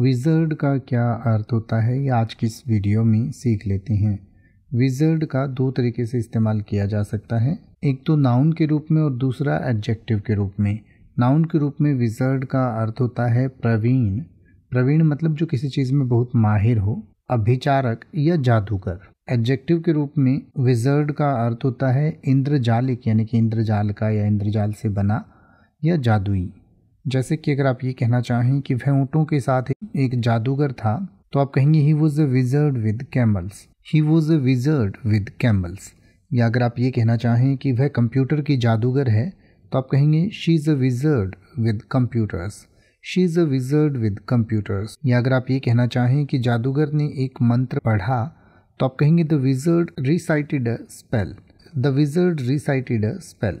wizard का क्या अर्थ होता है ये आज की इस वीडियो में सीख लेते हैं विजर्ड का दो तरीके से इस्तेमाल किया जा सकता है एक तो नाउन के रूप में और दूसरा एडजेक्टिव के रूप में नाउन के रूप में विजर्ड का अर्थ होता है प्रवीण प्रवीण मतलब जो किसी चीज़ में बहुत माहिर हो अभिचारक या जादूगर एडजेक्टिव के रूप में विजर्ड का अर्थ होता है इंद्रजालिक यानी कि इंद्रजाल का या इंद्रजाल से बना या जादुई जैसे कि अगर आप ये कहना चाहें कि वह ऊँटों के साथ एक जादूगर था तो आप कहेंगे he was a wizard with camels he was a wizard with camels या अगर आप ये कहना चाहें कि वह कंप्यूटर की जादूगर है तो आप कहेंगे she is a wizard with computers she is a wizard with computers या अगर आप ये कहना चाहें कि जादूगर ने एक मंत्र पढ़ा तो आप कहेंगे the wizard recited a spell the wizard recited a spell